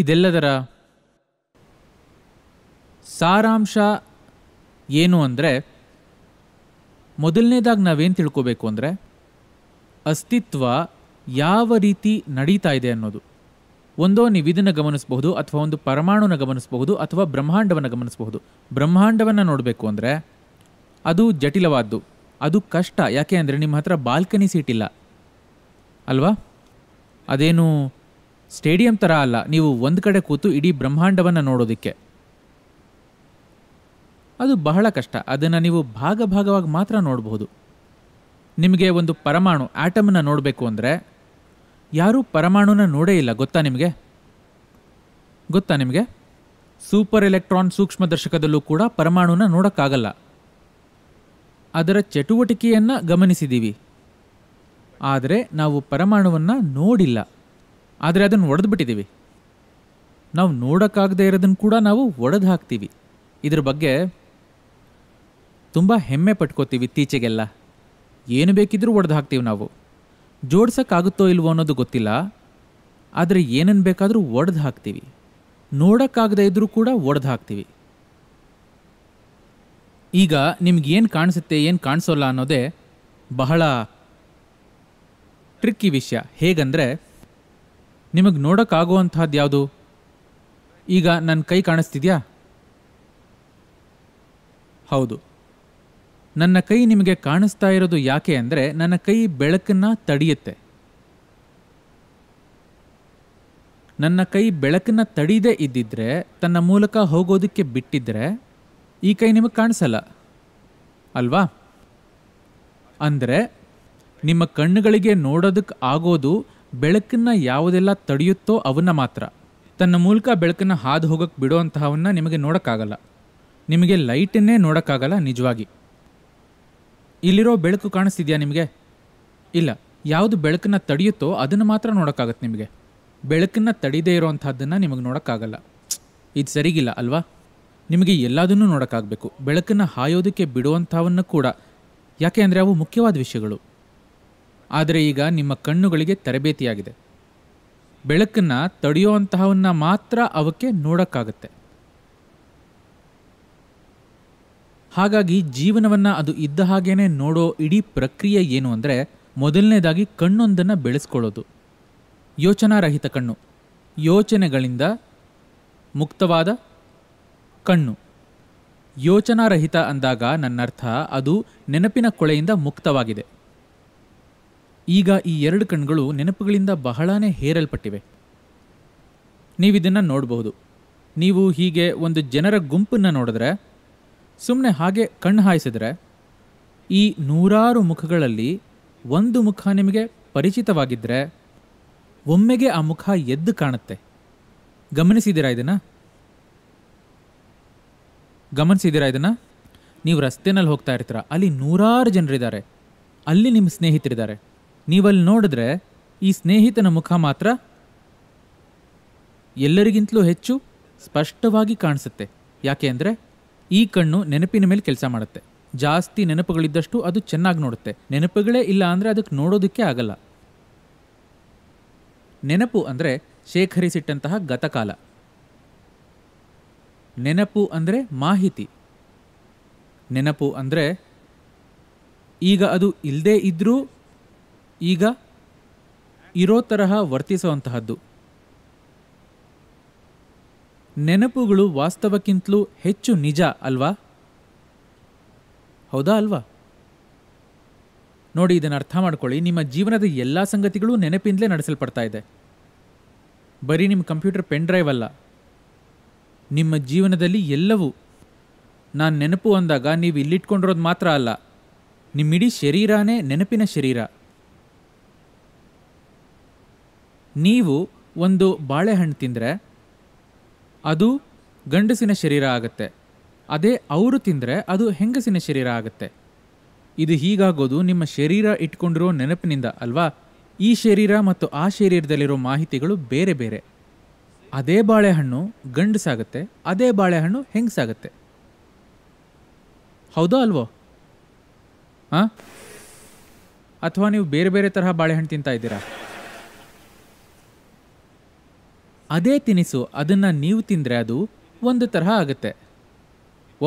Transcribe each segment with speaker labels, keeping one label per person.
Speaker 1: ಇದೆಲ್ಲದರ ಸಾರಾಂಶ ಏನು ಅಂದರೆ ಮೊದಲನೇದಾಗಿ ನಾವೇನು ತಿಳ್ಕೋಬೇಕು ಅಂದರೆ ಅಸ್ತಿತ್ವ ಯಾವ ರೀತಿ ನಡೀತಾ ಇದೆ ಅನ್ನೋದು ಒಂದೋ ನೀವು ಇದನ್ನು ಗಮನಿಸಬಹುದು ಅಥವಾ ಒಂದು ಪರಮಾಣುನ ಗಮನಿಸಬಹುದು ಅಥವಾ ಬ್ರಹ್ಮಾಂಡವನ್ನು ಗಮನಿಸಬಹುದು ಬ್ರಹ್ಮಾಂಡವನ್ನು ನೋಡಬೇಕು ಅಂದರೆ ಅದು ಜಟಿಲವಾದ್ದು ಅದು ಕಷ್ಟ ಯಾಕೆ ಅಂದರೆ ನಿಮ್ಮ ಹತ್ರ ಬಾಲ್ಕನಿ ಸೀಟ್ ಇಲ್ಲ ಅಲ್ವಾ ಅದೇನು ಸ್ಟೇಡಿಯಂ ಥರ ಅಲ್ಲ ನೀವು ಒಂದು ಕಡೆ ಕೂತು ಇಡೀ ಬ್ರಹ್ಮಾಂಡವನ್ನು ನೋಡೋದಕ್ಕೆ ಅದು ಬಹಳ ಕಷ್ಟ ಅದನ್ನು ನೀವು ಭಾಗ ಭಾಗವಾಗಿ ಮಾತ್ರ ನೋಡಬಹುದು ನಿಮಗೆ ಒಂದು ಪರಮಾಣು ಆಟಮನ್ನು ನೋಡಬೇಕು ಅಂದರೆ ಯಾರೂ ಪರಮಾಣುನ ನೋಡೇ ಇಲ್ಲ ಗೊತ್ತಾ ನಿಮಗೆ ಗೊತ್ತಾ ನಿಮಗೆ ಸೂಪರ್ ಎಲೆಕ್ಟ್ರಾನ್ ಸೂಕ್ಷ್ಮದರ್ಶಕದಲ್ಲೂ ಕೂಡ ಪರಮಾಣುನ ನೋಡೋಕ್ಕಾಗಲ್ಲ ಅದರ ಚಟುವಟಿಕೆಯನ್ನು ಗಮನಿಸಿದ್ದೀವಿ ಆದರೆ ನಾವು ಪರಮಾಣುವನ್ನು ನೋಡಿಲ್ಲ ಆದರೆ ಅದನ್ನು ಒಡೆದು ನಾವು ನೋಡೋಕ್ಕಾಗದೇ ಇರೋದನ್ನು ಕೂಡ ನಾವು ಒಡೆದು ಹಾಕ್ತೀವಿ ಇದ್ರ ಬಗ್ಗೆ ತುಂಬ ಹೆಮ್ಮೆ ಪಟ್ಕೋತೀವಿ ಇತ್ತೀಚೆಗೆಲ್ಲ ಏನು ಬೇಕಿದ್ರೂ ಒಡೆದು ಹಾಕ್ತೀವಿ ನಾವು ಜೋಡ್ಸೋಕ್ಕಾಗುತ್ತೋ ಇಲ್ವೋ ಅನ್ನೋದು ಗೊತ್ತಿಲ್ಲ ಆದರೆ ಏನನ್ನು ಬೇಕಾದರೂ ಒಡೆದು ಹಾಕ್ತೀವಿ ನೋಡೋಕ್ಕಾಗದೇ ಇದ್ದರೂ ಕೂಡ ಒಡೆದು ಹಾಕ್ತೀವಿ ಈಗ ನಿಮ್ಗೇನು ಕಾಣಿಸುತ್ತೆ ಏನು ಕಾಣಿಸೋಲ್ಲ ಅನ್ನೋದೇ ಬಹಳ ಟ್ರಿಕ್ಕಿ ವಿಷಯ ಹೇಗಂದರೆ ನಿಮಗೆ ನೋಡೋಕ್ಕಾಗುವಂತಹದ್ದು ಯಾವುದು ಈಗ ನನ್ನ ಕೈ ಕಾಣಿಸ್ತಿದ್ಯಾ ಹೌದು ನನ್ನ ಕೈ ನಿಮಗೆ ಕಾಣಿಸ್ತಾ ಇರೋದು ಯಾಕೆ ಅಂದರೆ ನನ್ನ ಕೈ ಬೆಳಕನ್ನು ತಡೆಯುತ್ತೆ ನನ್ನ ಕೈ ಬೆಳಕನ್ನು ತಡೀದೇ ಇದ್ದಿದ್ರೆ ತನ್ನ ಮೂಲಕ ಹೋಗೋದಕ್ಕೆ ಬಿಟ್ಟಿದ್ರೆ ಈ ಕೈ ನಿಮಗೆ ಕಾಣಿಸಲ್ಲ ಅಲ್ವಾ ಅಂದರೆ ನಿಮ್ಮ ಕಣ್ಣುಗಳಿಗೆ ನೋಡೋದಕ್ಕೆ ಆಗೋದು ಬೆಳಕನ್ನು ಯಾವುದೆಲ್ಲ ತಡೆಯುತ್ತೋ ಅವನ್ನ ಮಾತ್ರ ತನ್ನ ಮೂಲಕ ಬೆಳಕನ್ನು ಹಾದು ಹೋಗಕ್ಕೆ ಬಿಡುವಂತಹವನ್ನ ನಿಮಗೆ ನೋಡೋಕ್ಕಾಗಲ್ಲ ನಿಮಗೆ ಲೈಟನ್ನೇ ನೋಡೋಕ್ಕಾಗಲ್ಲ ನಿಜವಾಗಿ ಇಲ್ಲಿರೋ ಬೆಳಕು ಕಾಣಿಸ್ತಿದೆಯಾ ನಿಮಗೆ ಇಲ್ಲ ಯಾವುದು ಬೆಳಕನ್ನು ತಡೆಯುತ್ತೋ ಅದನ್ನು ಮಾತ್ರ ನೋಡೋಕ್ಕಾಗತ್ತೆ ನಿಮಗೆ ಬೆಳಕನ್ನು ತಡೆಯದೇ ಇರೋವಂಥದ್ದನ್ನು ನಿಮಗೆ ನೋಡೋಕ್ಕಾಗಲ್ಲ ಇದು ಸರಿಗಿಲ್ಲ ಅಲ್ವಾ ನಿಮಗೆ ಎಲ್ಲದನ್ನೂ ನೋಡೋಕ್ಕಾಗಬೇಕು ಬೆಳಕನ್ನು ಹಾಯೋದಕ್ಕೆ ಬಿಡುವಂಥವನ್ನು ಕೂಡ ಯಾಕೆ ಅಂದರೆ ಅವು ಮುಖ್ಯವಾದ ವಿಷಯಗಳು ಆದರೆ ಈಗ ನಿಮ್ಮ ಕಣ್ಣುಗಳಿಗೆ ತರಬೇತಿಯಾಗಿದೆ ಬೆಳಕನ್ನು ತಡೆಯುವಂತಹವನ್ನು ಮಾತ್ರ ಅವಕ್ಕೆ ನೋಡೋಕ್ಕಾಗತ್ತೆ ಹಾಗಾಗಿ ಜೀವನವನ್ನು ಅದು ಇದ್ದ ಹಾಗೇನೆ ನೋಡೋ ಇಡೀ ಪ್ರಕ್ರಿಯೆ ಏನು ಅಂದರೆ ಮೊದಲನೇದಾಗಿ ಕಣ್ಣೊಂದನ್ನು ಬೆಳೆಸ್ಕೊಳ್ಳೋದು ಯೋಚನಾರಹಿತ ಕಣ್ಣು ಯೋಚನೆಗಳಿಂದ ಮುಕ್ತವಾದ ಕಣ್ಣು ಯೋಚನಾರಹಿತ ಅಂದಾಗ ನನ್ನರ್ಥ ಅದು ನೆನಪಿನ ಕೊಳೆಯಿಂದ ಮುಕ್ತವಾಗಿದೆ ಈಗ ಈ ಎರಡು ಕಣ್ಗಳು ನೆನಪುಗಳಿಂದ ಬಹಳನೇ ಹೇರಲ್ಪಟ್ಟಿವೆ ನೀವಿದನ್ನು ನೋಡಬಹುದು ನೀವು ಹೀಗೆ ಒಂದು ಜನರ ಗುಂಪನ್ನು ನೋಡಿದ್ರೆ ಸುಮ್ಮನೆ ಹಾಗೆ ಕಣ್ಣು ಹಾಯಿಸಿದ್ರೆ ಈ ನೂರಾರು ಮುಖಗಳಲ್ಲಿ ಒಂದು ಮುಖ ನಿಮಗೆ ಪರಿಚಿತವಾಗಿದ್ದರೆ ಒಮ್ಮೆಗೆ ಆ ಮುಖ ಎದ್ದು ಕಾಣುತ್ತೆ ಗಮನಿಸಿದ್ದೀರಾ ಇದನ್ನು ಗಮನಿಸಿದ್ದೀರಾ ಇದನ್ನು ನೀವು ರಸ್ತೆನಲ್ಲಿ ಹೋಗ್ತಾ ಇರ್ತೀರ ಅಲ್ಲಿ ನೂರಾರು ಜನರಿದ್ದಾರೆ ಅಲ್ಲಿ ನಿಮ್ಮ ಸ್ನೇಹಿತರಿದ್ದಾರೆ ನೀವಲ್ಲಿ ನೋಡಿದ್ರೆ ಈ ಸ್ನೇಹಿತನ ಮುಖ ಮಾತ್ರ ಎಲ್ಲರಿಗಿಂತಲೂ ಹೆಚ್ಚು ಸ್ಪಷ್ಟವಾಗಿ ಕಾಣಿಸುತ್ತೆ ಯಾಕೆ ಅಂದರೆ ಈ ಕಣ್ಣು ನೆನಪಿನ ಮೇಲೆ ಕೆಲಸ ಮಾಡುತ್ತೆ ಜಾಸ್ತಿ ನೆನಪುಗಳಿದ್ದಷ್ಟು ಅದು ಚೆನ್ನಾಗಿ ನೋಡುತ್ತೆ ನೆನಪುಗಳೇ ಇಲ್ಲ ಅಂದರೆ ಅದಕ್ಕೆ ನೋಡೋದಕ್ಕೆ ಆಗಲ್ಲ ನೆನಪು ಅಂದರೆ ಶೇಖರಿಸಿಟ್ಟಂತಹ ಗತಕಾಲ ನೆನಪು ಅಂದರೆ ಮಾಹಿತಿ ನೆನಪು ಅಂದರೆ ಈಗ ಅದು ಇಲ್ಲದೇ ಇದ್ದರೂ ಈಗ ಇರೋ ತರಹ ವರ್ತಿಸುವಂತಹದ್ದು ನೆನಪುಗಳು ವಾಸ್ತವಕ್ಕಿಂತಲೂ ಹೆಚ್ಚು ನಿಜ ಅಲ್ವಾ ಹೌದಾ ಅಲ್ವಾ ನೋಡಿ ಇದನ್ನು ಅರ್ಥ ಮಾಡ್ಕೊಳ್ಳಿ ನಿಮ್ಮ ಜೀವನದ ಎಲ್ಲ ಸಂಗತಿಗಳು ನೆನಪಿಂದಲೇ ನಡೆಸಲ್ಪಡ್ತಾ ಇದೆ ಬರೀ ನಿಮ್ಮ ಕಂಪ್ಯೂಟರ್ ಪೆನ್ ಡ್ರೈವ್ ಅಲ್ಲ ನಿಮ್ಮ ಜೀವನದಲ್ಲಿ ಎಲ್ಲವೂ ನಾನು ನೆನಪು ಅಂದಾಗ ನೀವು ಇಲ್ಲಿಟ್ಕೊಂಡಿರೋದು ಮಾತ್ರ ಅಲ್ಲ ನಿಮ್ಮಿಡೀ ಶರೀರನೇ ನೆನಪಿನ ಶರೀರ ನೀವು ಒಂದು ಬಾಳೆಹಣ್ಣು ತಿಂದರೆ ಅದು ಗಂಡಸಿನ ಶರೀರ ಆಗುತ್ತೆ ಅದೇ ಅವರು ತಿಂದರೆ ಅದು ಹೆಂಗಸಿನ ಶರೀರ ಆಗುತ್ತೆ ಇದು ಹೀಗಾಗೋದು ನಿಮ್ಮ ಶರೀರ ಇಟ್ಕೊಂಡಿರೋ ನೆನಪಿನಿಂದ ಅಲ್ವಾ ಈ ಶರೀರ ಮತ್ತು ಆ ಶರೀರದಲ್ಲಿರೋ ಮಾಹಿತಿಗಳು ಬೇರೆ ಬೇರೆ ಅದೇ ಬಾಳೆಹಣ್ಣು ಗಂಡಸಾಗುತ್ತೆ ಅದೇ ಬಾಳೆಹಣ್ಣು ಹೆಂಗಸಾಗುತ್ತೆ ಹೌದೋ ಅಲ್ವೋ ಹಾಂ ಅಥವಾ ನೀವು ಬೇರೆ ಬೇರೆ ತರಹ ಬಾಳೆಹಣ್ಣು ತಿಂತಾ ಇದ್ದೀರಾ ಅದೇ ತಿನಿಸು ಅದನ್ನು ನೀವು ತಿಂದರೆ ಅದು ಒಂದು ತರಹ ಆಗುತ್ತೆ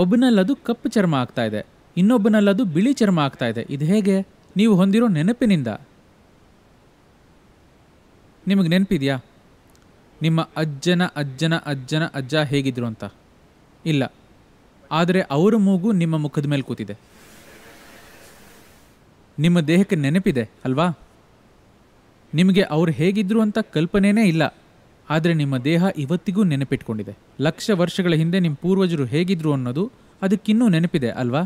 Speaker 1: ಒಬ್ಬನಲ್ಲದು ಕಪ್ಪು ಚರ್ಮ ಆಗ್ತಾ ಇದೆ ಇನ್ನೊಬ್ಬನಲ್ಲದು ಬಿಳಿ ಚರ್ಮ ಆಗ್ತಾ ಇದೆ ಇದು ಹೇಗೆ ನೀವು ಹೊಂದಿರೋ ನೆನಪಿನಿಂದ ನಿಮಗೆ ನೆನಪಿದೆಯಾ ನಿಮ್ಮ ಅಜ್ಜನ ಅಜ್ಜನ ಅಜ್ಜನ ಅಜ್ಜ ಹೇಗಿದ್ರು ಅಂತ ಇಲ್ಲ ಆದರೆ ಅವರ ಮೂಗು ನಿಮ್ಮ ಮುಖದ ಮೇಲೆ ಕೂತಿದೆ ನಿಮ್ಮ ದೇಹಕ್ಕೆ ನೆನಪಿದೆ ಅಲ್ವಾ ನಿಮಗೆ ಅವರು ಹೇಗಿದ್ರು ಅಂತ ಕಲ್ಪನೆಯೇ ಇಲ್ಲ ಆದರೆ ನಿಮ್ಮ ದೇಹ ಇವತ್ತಿಗೂ ನೆನಪಿಟ್ಕೊಂಡಿದೆ ಲಕ್ಷ ವರ್ಷಗಳ ಹಿಂದೆ ನಿಮ್ಮ ಪೂರ್ವಜರು ಹೇಗಿದ್ರು ಅನ್ನೋದು ಅದಕ್ಕಿನ್ನೂ ನೆನಪಿದೆ ಅಲ್ವಾ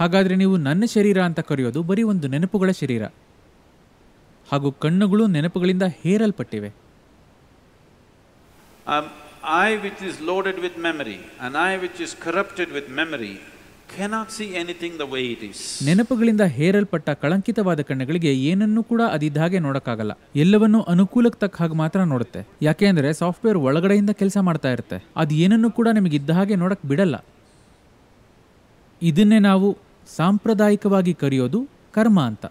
Speaker 1: ಹಾಗಾದರೆ ನೀವು ನನ್ನ ಶರೀರ ಅಂತ ಕರೆಯೋದು ಬರೀ ಒಂದು ನೆನಪುಗಳ ಶರೀರ ಹಾಗೂ ಕಣ್ಣುಗಳು ನೆನಪುಗಳಿಂದ ಹೇರಲ್ಪಟ್ಟಿವೆ eye which is loaded with memory and eye which is corrupted with memory ನೆನಪುಗಳಿಂದ ಹೇರಲ್ಪಟ್ಟ ಕಳಂಕಿತವಾದ ಕಣ್ಣುಗಳಿಗೆ ಏನನ್ನೂ ಕೂಡ ಅದಿದ್ದ ಹಾಗೆ ನೋಡಕ್ಕಾಗಲ್ಲ ಎಲ್ಲವನ್ನೂ ಅನುಕೂಲಕ್ಕೆ ತಕ್ಕ ಹಾಗೆ ಮಾತ್ರ ನೋಡುತ್ತೆ ಯಾಕೆಂದ್ರೆ ಸಾಫ್ಟ್ವೇರ್ ಒಳಗಡೆಯಿಂದ ಕೆಲಸ ಮಾಡ್ತಾ ಇರುತ್ತೆ ಅದು ಏನನ್ನೂ ಕೂಡ ನಿಮಗೆ ಇದ್ದ ಹಾಗೆ ನೋಡಕ್ ಬಿಡಲ್ಲ ಇದನ್ನೇ ನಾವು ಸಾಂಪ್ರದಾಯಿಕವಾಗಿ ಕರೆಯೋದು ಕರ್ಮ ಅಂತ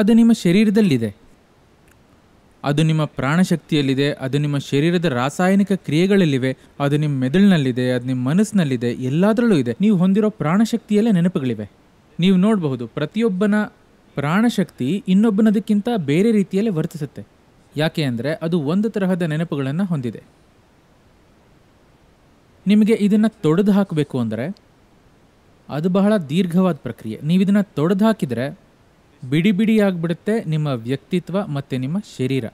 Speaker 1: ಅದು ನಿಮ್ಮ ಶರೀರದಲ್ಲಿದೆ ಅದು ನಿಮ್ಮ ಪ್ರಾಣಶಕ್ತಿಯಲ್ಲಿದೆ ಅದು ನಿಮ್ಮ ಶರೀರದ ರಾಸಾಯನಿಕ ಕ್ರಿಯೆಗಳಲ್ಲಿವೆ ಅದು ನಿಮ್ಮ ಮೆದುಳಿನಲ್ಲಿದೆ ಅದು ನಿಮ್ಮ ಮನಸ್ಸಿನಲ್ಲಿದೆ ಎಲ್ಲದರಲ್ಲೂ ಇದೆ ನೀವು ಹೊಂದಿರೋ ಪ್ರಾಣಶಕ್ತಿಯಲ್ಲೇ ನೆನಪುಗಳಿವೆ ನೀವು ನೋಡಬಹುದು ಪ್ರತಿಯೊಬ್ಬನ ಪ್ರಾಣಶಕ್ತಿ ಇನ್ನೊಬ್ಬನದಕ್ಕಿಂತ ಬೇರೆ ರೀತಿಯಲ್ಲಿ ವರ್ತಿಸುತ್ತೆ ಯಾಕೆ ಅಂದರೆ ಅದು ಒಂದು ತರಹದ ನೆನಪುಗಳನ್ನು ಹೊಂದಿದೆ ನಿಮಗೆ ಇದನ್ನು ತೊಡೆದು ಹಾಕಬೇಕು ಅಂದರೆ ಅದು ಬಹಳ ದೀರ್ಘವಾದ ಪ್ರಕ್ರಿಯೆ ನೀವು ಇದನ್ನು ತೊಡೆದು ಹಾಕಿದರೆ ಬಿಡಿ ಬಿಡಿ ನಿಮ್ಮ ವ್ಯಕ್ತಿತ್ವ ಮತ್ತು ನಿಮ್ಮ ಶರೀರ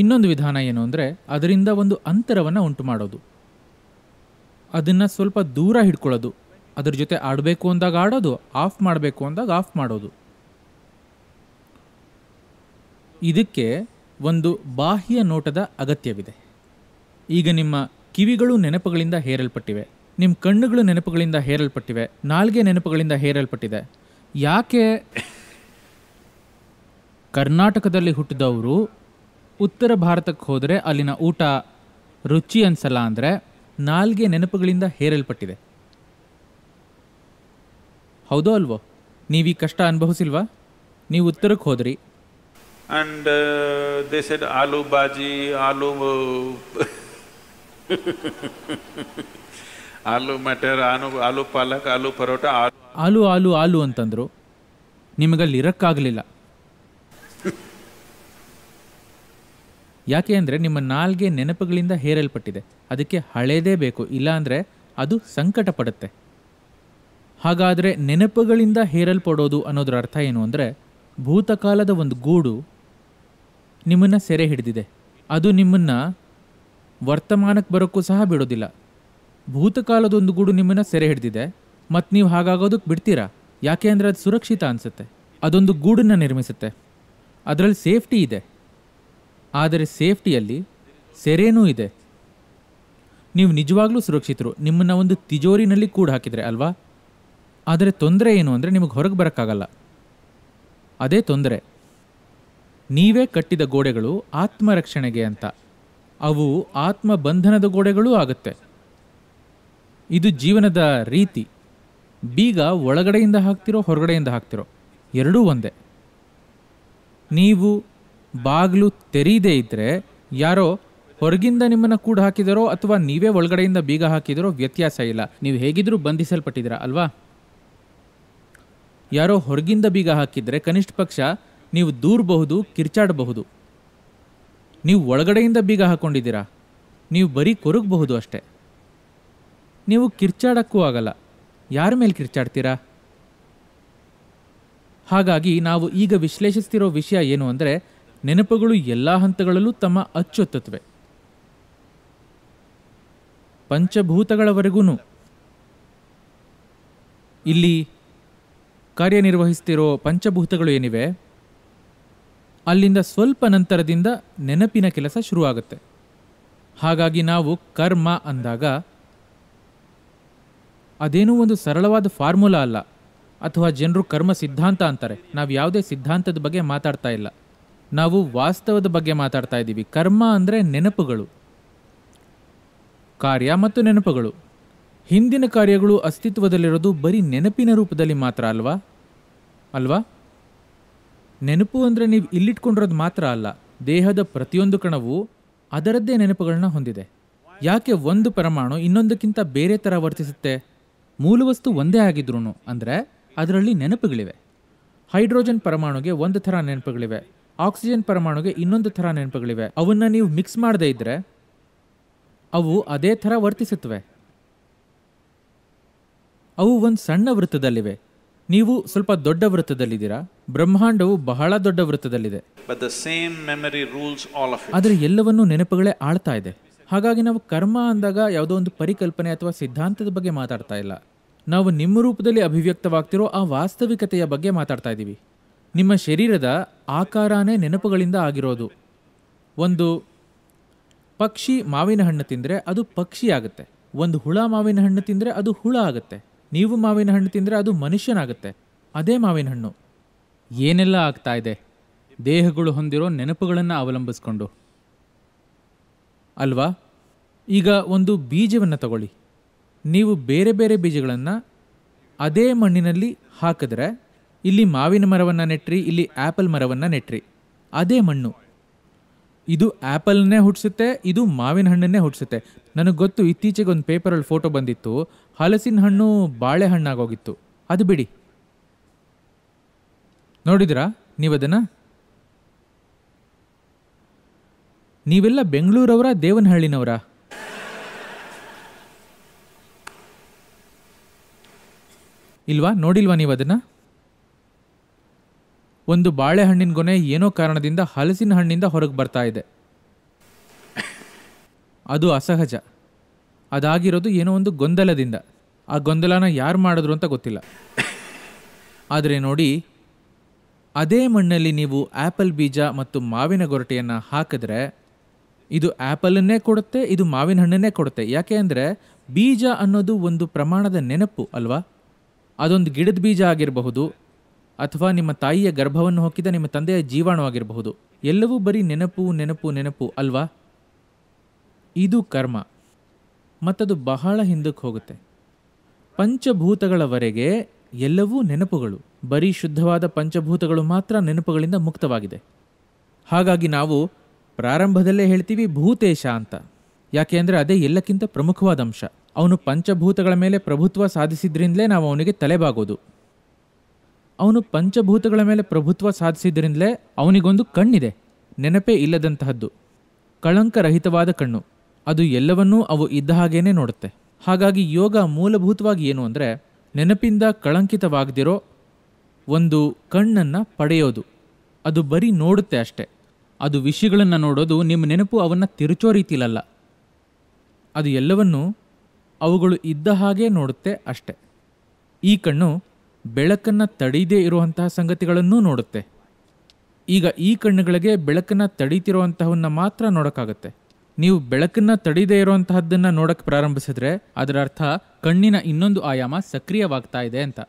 Speaker 1: ಇನ್ನೊಂದು ವಿಧಾನ ಏನು ಅಂದರೆ ಅದರಿಂದ ಒಂದು ಅಂತರವನ್ನು ಉಂಟು ಮಾಡೋದು ಅದನ್ನು ಸ್ವಲ್ಪ ದೂರ ಹಿಡ್ಕೊಳ್ಳೋದು ಅದ್ರ ಜೊತೆ ಆಡಬೇಕು ಅಂದಾಗ ಆಡೋದು ಆಫ್ ಮಾಡಬೇಕು ಅಂದಾಗ ಆಫ್ ಮಾಡೋದು ಇದಕ್ಕೆ ಒಂದು ಬಾಹ್ಯ ನೋಟದ ಅಗತ್ಯವಿದೆ ಈಗ ನಿಮ್ಮ ಕಿವಿಗಳು ನೆನಪುಗಳಿಂದ ಹೇರಲ್ಪಟ್ಟಿವೆ ನಿಮ್ಮ ಕಣ್ಣುಗಳು ನೆನಪುಗಳಿಂದ ಹೇರಲ್ಪಟ್ಟಿವೆ ನಾಲ್ಗೆ ನೆನಪುಗಳಿಂದ ಹೇರಲ್ಪಟ್ಟಿದೆ ಯಾಕೆ ಕರ್ನಾಟಕದಲ್ಲಿ ಹುಟ್ಟಿದವರು ಉತ್ತರ ಭಾರತಕ್ಕೆ ಹೋದರೆ ಅಲ್ಲಿನ ಊಟ ರುಚಿ ಅನ್ಸಲ್ಲ ಅಂದರೆ ನಾಲ್ಗೆ ನೆನಪುಗಳಿಂದ ಹೇರಲ್ಪಟ್ಟಿದೆ ಹೌದೋ ಅಲ್ವೋ ನೀವು ಕಷ್ಟ ಅನುಭವಿಸಿಲ್ವಾ ನೀವು ಉತ್ತರಕ್ಕೆ ಹೋದ್ರಿ and they said aloo bhaji aloo aloo matar aloo aloo palak aloo paratha aloo aloo aloo aloo ಅಂತಂದ್ರು ನಿಮಗಲ್ಲಿ ಇರಕ್ಕಾಗಲಿಲ್ಲ ಯಾಕೆ ಅಂದರೆ ನಿಮ್ಮ ನಾಲ್ಗೆ ನೆನಪುಗಳಿಂದ ಹೇರಲ್ಪಟ್ಟಿದೆ ಅದಕ್ಕೆ ಹಳೇದೇ ಬೇಕು ಇಲ್ಲಾಂದರೆ ಅದು ಸಂಕಟ ಪಡುತ್ತೆ ಹಾಗಾದರೆ ನೆನಪುಗಳಿಂದ ಹೇರಲ್ಪಡೋದು ಅನ್ನೋದರ ಅರ್ಥ ಏನು ಅಂದರೆ ಭೂತಕಾಲದ ಒಂದು ಗೂಡು ನಿಮ್ಮನ್ನು ಸೆರೆ ಹಿಡಿದಿದೆ ಅದು ನಿಮ್ಮನ್ನು ವರ್ತಮಾನಕ್ಕೆ ಬರೋಕ್ಕೂ ಸಹ ಬಿಡೋದಿಲ್ಲ ಭೂತಕಾಲದ ಒಂದು ಗೂಡು ನಿಮ್ಮನ್ನು ಸೆರೆ ಹಿಡಿದಿದೆ ಮತ್ತು ನೀವು ಹಾಗಾಗೋದಕ್ಕೆ ಬಿಡ್ತೀರಾ ಯಾಕೆ ಅಂದರೆ ಅದು ಸುರಕ್ಷಿತ ಅನಿಸುತ್ತೆ ಅದೊಂದು ಗೂಡನ್ನು ನಿರ್ಮಿಸುತ್ತೆ ಅದರಲ್ಲಿ ಸೇಫ್ಟಿ ಇದೆ ಆದರೆ ಸೇಫ್ಟಿಯಲ್ಲಿ ಸೆರೆನೂ ಇದೆ ನೀವು ನಿಜವಾಗ್ಲೂ ಸುರಕ್ಷಿತರು ನಿಮ್ಮನ್ನು ಒಂದು ತಿಜೋರಿನಲ್ಲಿ ಕೂಡ ಹಾಕಿದರೆ ಅಲ್ವಾ ಆದರೆ ತೊಂದರೆ ಏನು ಅಂದರೆ ನಿಮಗೆ ಹೊರಗೆ ಬರೋಕ್ಕಾಗಲ್ಲ ಅದೇ ತೊಂದರೆ ನೀವೇ ಕಟ್ಟಿದ ಗೋಡೆಗಳು ಆತ್ಮರಕ್ಷಣೆಗೆ ಅಂತ ಅವು ಆತ್ಮ ಬಂಧನದ ಗೋಡೆಗಳೂ ಆಗುತ್ತೆ ಇದು ಜೀವನದ ರೀತಿ ಬೀಗ ಒಳಗಡೆಯಿಂದ ಹಾಕ್ತಿರೋ ಹೊರಗಡೆಯಿಂದ ಹಾಕ್ತಿರೋ ಎರಡೂ ಒಂದೇ ನೀವು ಬಾಗಿಲು ತೆರೀದೇ ಇದ್ದರೆ ಯಾರೋ ಹೊರಗಿಂದ ನಿಮ್ಮನ್ನು ಕೂಡ ಹಾಕಿದರೋ ಅಥವಾ ನೀವೇ ಒಳಗಡೆಯಿಂದ ಬೀಗ ಹಾಕಿದರೋ ವ್ಯತ್ಯಾಸ ಇಲ್ಲ ನೀವು ಹೇಗಿದ್ರೂ ಬಂಧಿಸಲ್ಪಟ್ಟಿದ್ದೀರ ಅಲ್ವಾ ಯಾರೋ ಹೊರಗಿಂದ ಬೀಗ ಹಾಕಿದರೆ ಕನಿಷ್ಠ ಪಕ್ಷ ನೀವು ದೂರಬಹುದು ಕಿರ್ಚಾಡಬಹುದು ನೀವು ಒಳಗಡೆಯಿಂದ ಬೀಗ ಹಾಕ್ಕೊಂಡಿದ್ದೀರಾ ನೀವು ಬರೀ ಕೊರಗಬಹುದು ಅಷ್ಟೇ ನೀವು ಕಿರ್ಚಾಡೋಕ್ಕೂ ಆಗಲ್ಲ ಯಾರ ಮೇಲೆ ಕಿರ್ಚಾಡ್ತೀರಾ ಹಾಗಾಗಿ ನಾವು ಈಗ ವಿಶ್ಲೇಷಿಸ್ತಿರೋ ವಿಷಯ ಏನು ಅಂದರೆ ನೆನಪುಗಳು ಎಲ್ಲ ಹಂತಗಳಲ್ಲೂ ತಮ್ಮ ಅಚ್ಚೊತ್ತತ್ವೆ ಪಂಚಭೂತಗಳವರೆಗೂ ಇಲ್ಲಿ ಕಾರ್ಯನಿರ್ವಹಿಸ್ತಿರೋ ಪಂಚಭೂತಗಳು ಏನಿವೆ ಅಲ್ಲಿಂದ ಸ್ವಲ್ಪ ನಂತರದಿಂದ ನೆನಪಿನ ಕೆಲಸ ಶುರುವಾಗುತ್ತೆ ಹಾಗಾಗಿ ನಾವು ಕರ್ಮ ಅಂದಾಗ ಅದೇನೂ ಒಂದು ಸರಳವಾದ ಫಾರ್ಮುಲಾ ಅಲ್ಲ ಅಥವಾ ಜನರು ಕರ್ಮ ಸಿದ್ಧಾಂತ ಅಂತಾರೆ ನಾವು ಯಾವುದೇ ಸಿದ್ಧಾಂತದ ಬಗ್ಗೆ ಮಾತಾಡ್ತಾ ಇಲ್ಲ ನಾವು ವಾಸ್ತವದ ಬಗ್ಗೆ ಮಾತಾಡ್ತಾ ಇದ್ದೀವಿ ಕರ್ಮ ಅಂದರೆ ನೆನಪುಗಳು ಕಾರ್ಯ ಮತ್ತು ನೆನಪುಗಳು ಹಿಂದಿನ ಕಾರ್ಯಗಳು ಅಸ್ತಿತ್ವದಲ್ಲಿರೋದು ಬರೀ ನೆನಪಿನ ರೂಪದಲ್ಲಿ ಮಾತ್ರ ಅಲ್ವಾ ಅಲ್ವಾ ನೆನಪು ಅಂದರೆ ನೀವು ಇಲ್ಲಿಟ್ಕೊಂಡಿರೋದು ಮಾತ್ರ ಅಲ್ಲ ದೇಹದ ಪ್ರತಿಯೊಂದು ಕಣವು ಅದರದ್ದೇ ನೆನಪುಗಳನ್ನ ಹೊಂದಿದೆ ಯಾಕೆ ಒಂದು ಪರಮಾಣು ಇನ್ನೊಂದಕ್ಕಿಂತ ಬೇರೆ ಥರ ವರ್ತಿಸುತ್ತೆ ಮೂಲ ವಸ್ತು ಒಂದೇ ಆಗಿದ್ರೂ ಅಂದರೆ ಅದರಲ್ಲಿ ನೆನಪುಗಳಿವೆ ಹೈಡ್ರೋಜನ್ ಪರಮಾಣುಗೆ ಒಂದು ಥರ ನೆನಪುಗಳಿವೆ ಆಕ್ಸಿಜನ್ ಪರಮಾಣುಗೆ ಇನ್ನೊಂದು ಥರ ನೆನಪುಗಳಿವೆ ಅವನ್ನ ನೀವು ಮಿಕ್ಸ್ ಮಾಡದೇ ಇದ್ದರೆ ಅವು ಅದೇ ಥರ ವರ್ತಿಸುತ್ತವೆ ಅವು ಒಂದು ಸಣ್ಣ ವೃತ್ತದಲ್ಲಿವೆ ನೀವು ಸ್ವಲ್ಪ ದೊಡ್ಡ ವೃತ್ತದಲ್ಲಿದ್ದೀರಾ ಬ್ರಹ್ಮಾಂಡವು ಬಹಳ ದೊಡ್ಡ ವೃತ್ತದಲ್ಲಿದೆ ಆದರೆ ಎಲ್ಲವನ್ನೂ ನೆನಪುಗಳೇ ಆಳ್ತಾ ಇದೆ ಹಾಗಾಗಿ ನಾವು ಕರ್ಮ ಅಂದಾಗ ಯಾವುದೋ ಒಂದು ಪರಿಕಲ್ಪನೆ ಅಥವಾ ಸಿದ್ಧಾಂತದ ಬಗ್ಗೆ ಮಾತಾಡ್ತಾ ಇಲ್ಲ ನಾವು ನಿಮ್ಮ ರೂಪದಲ್ಲಿ ಅಭಿವ್ಯಕ್ತವಾಗ್ತಿರೋ ಆ ವಾಸ್ತವಿಕತೆಯ ಬಗ್ಗೆ ಮಾತಾಡ್ತಾ ಇದ್ದೀವಿ ನಿಮ್ಮ ಶರೀರದ ಆಕಾರನೇ ನೆನಪುಗಳಿಂದ ಆಗಿರೋದು ಒಂದು ಪಕ್ಷಿ ಮಾವಿನ ಹಣ್ಣು ತಿಂದರೆ ಅದು ಪಕ್ಷಿ ಆಗುತ್ತೆ ಒಂದು ಹುಳ ಮಾವಿನ ಹಣ್ಣು ತಿಂದರೆ ಅದು ಹುಳ ಆಗುತ್ತೆ ನೀವು ಮಾವಿನ ಹಣ್ಣು ತಿಂದರೆ ಅದು ಮನುಷ್ಯನಾಗುತ್ತೆ ಅದೇ ಮಾವಿನ ಹಣ್ಣು ಏನೆಲ್ಲ ಆಗ್ತಾ ಇದೆ ದೇಹಗಳು ಹೊಂದಿರೋ ನೆನಪುಗಳನ್ನು ಅವಲಂಬಿಸ್ಕೊಂಡು ಅಲ್ವಾ ಈಗ ಒಂದು ಬೀಜವನ್ನು ತಗೊಳ್ಳಿ ನೀವು ಬೇರೆ ಬೇರೆ ಬೀಜಗಳನ್ನು ಅದೇ ಮಣ್ಣಿನಲ್ಲಿ ಹಾಕಿದ್ರೆ ಇಲ್ಲಿ ಮಾವಿನ ಮರವನ್ನು ನೆಟ್ರಿ ಇಲ್ಲಿ ಆ್ಯಪಲ್ ಮರವನ್ನು ನೆಟ್ರಿ ಅದೇ ಮಣ್ಣು ಇದು ಆ್ಯಪಲ್ನೇ ಹುಟ್ಟಿಸುತ್ತೆ ಇದು ಮಾವಿನ ಹಣ್ಣನ್ನೇ ಹುಟ್ಟಿಸುತ್ತೆ ನನಗೆ ಗೊತ್ತು ಇತ್ತೀಚೆಗೆ ಒಂದು ಪೇಪರಲ್ಲಿ ಫೋಟೋ ಬಂದಿತ್ತು ಹಲಸಿನ ಹಣ್ಣು ಬಾಳೆಹಣ್ಣಾಗೋಗಿತ್ತು ಅದು ಬಿಡಿ ನೋಡಿದ್ರಾ ನೀವು ಅದನ್ನು ನೀವೆಲ್ಲ ಬೆಂಗಳೂರವರ ದೇವನಹಳ್ಳಿನವರ ಇಲ್ವಾ ನೋಡಿಲ್ವಾ ನೀವು ಅದನ್ನು ಒಂದು ಬಾಳೆಹಣ್ಣಿನ ಗೊನೆ ಏನೋ ಕಾರಣದಿಂದ ಹಲಸಿನ ಹಣ್ಣಿಂದ ಹೊರಗೆ ಬರ್ತಾ ಇದೆ ಅದು ಅಸಹಜ ಅದಾಗಿರೋದು ಏನೋ ಒಂದು ಗೊಂದಲದಿಂದ ಆ ಗೊಂದಲನ ಯಾರು ಮಾಡಿದ್ರು ಅಂತ ಗೊತ್ತಿಲ್ಲ ಆದರೆ ನೋಡಿ ಅದೇ ಮಣ್ಣಲ್ಲಿ ನೀವು ಆ್ಯಪಲ್ ಬೀಜ ಮತ್ತು ಮಾವಿನ ಗೊರಟೆಯನ್ನು ಹಾಕಿದ್ರೆ ಇದು ಆ್ಯಪಲನ್ನೇ ಕೊಡುತ್ತೆ ಇದು ಮಾವಿನ ಹಣ್ಣನ್ನೇ ಕೊಡುತ್ತೆ ಯಾಕೆ ಅಂದರೆ ಬೀಜ ಅನ್ನೋದು ಒಂದು ಪ್ರಮಾಣದ ನೆನಪು ಅಲ್ವಾ ಅದೊಂದು ಗಿಡದ ಬೀಜ ಆಗಿರಬಹುದು ಅಥವಾ ನಿಮ್ಮ ತಾಯಿಯ ಗರ್ಭವನ್ನು ಹೊಕ್ಕಿದ ನಿಮ್ಮ ತಂದೆಯ ಜೀವಾಣುವಾಗಿರಬಹುದು ಎಲ್ಲವೂ ಬರೀ ನೆನಪು ನೆನಪು ನೆನಪು ಅಲ್ವಾ ಇದು ಕರ್ಮ ಮತ್ತದು ಬಹಳ ಹಿಂದಕ್ಕೆ ಹೋಗುತ್ತೆ ಪಂಚಭೂತಗಳವರೆಗೆ ಎಲ್ಲವೂ ನೆನಪುಗಳು ಬರೀ ಶುದ್ಧವಾದ ಪಂಚಭೂತಗಳು ಮಾತ್ರ ನೆನಪುಗಳಿಂದ ಮುಕ್ತವಾಗಿದೆ ಹಾಗಾಗಿ ನಾವು ಪ್ರಾರಂಭದಲ್ಲೇ ಹೇಳ್ತೀವಿ ಭೂತೇಶ ಅಂತ ಯಾಕೆ ಅಂದರೆ ಅದೇ ಎಲ್ಲಕ್ಕಿಂತ ಪ್ರಮುಖವಾದ ಅಂಶ ಅವನು ಪಂಚಭೂತಗಳ ಮೇಲೆ ಪ್ರಭುತ್ವ ಸಾಧಿಸಿದ್ರಿಂದಲೇ ನಾವು ಅವನಿಗೆ ತಲೆಬಾಗೋದು ಅವನು ಪಂಚಭೂತಗಳ ಮೇಲೆ ಪ್ರಭುತ್ವ ಸಾಧಿಸಿದ್ರಿಂದಲೇ ಅವನಿಗೊಂದು ಕಣ್ಣಿದೆ ನೆನಪೇ ಇಲ್ಲದಂತಹದ್ದು ಕಳಂಕರಹಿತವಾದ ಕಣ್ಣು ಅದು ಎಲ್ಲವನ್ನೂ ಅವು ಇದ್ದ ಹಾಗೇನೆ ನೋಡುತ್ತೆ ಹಾಗಾಗಿ ಯೋಗ ಮೂಲಭೂತವಾಗಿ ಏನು ಅಂದರೆ ನೆನಪಿಂದ ಕಳಂಕಿತವಾಗದಿರೋ ಒಂದು ಕಣ್ಣನ್ನು ಪಡೆಯೋದು ಅದು ಬರೀ ನೋಡುತ್ತೆ ಅಷ್ಟೇ ಅದು ವಿಷಯಗಳನ್ನು ನೋಡೋದು ನಿಮ್ಮ ನೆನಪು ಅವನ್ನು ತಿರುಚೋ ರೀತಿಲಲ್ಲ ಅದು ಎಲ್ಲವನ್ನೂ ಅವುಗಳು ಇದ್ದ ಹಾಗೆ ನೋಡುತ್ತೆ ಅಷ್ಟೆ ಈ ಕಣ್ಣು ಬೆಳಕನ್ನು ತಡೆಯದೇ ಇರುವಂತಹ ಸಂಗತಿಗಳನ್ನೂ ನೋಡುತ್ತೆ ಈಗ ಈ ಕಣ್ಣುಗಳಿಗೆ ಬೆಳಕನ್ನು ತಡೀತಿರುವಂತಹವನ್ನು ಮಾತ್ರ ನೋಡೋಕ್ಕಾಗತ್ತೆ ನೀವು ಬೆಳಕನ್ನು ತಡೀದೇ ಇರುವಂತಹದ್ದನ್ನು ನೋಡಕ್ಕೆ ಪ್ರಾರಂಭಿಸಿದ್ರೆ ಅದರ ಅರ್ಥ ಕಣ್ಣಿನ ಇನ್ನೊಂದು ಆಯಾಮ ಸಕ್ರಿಯವಾಗ್ತಾ ಇದೆ ಅಂತ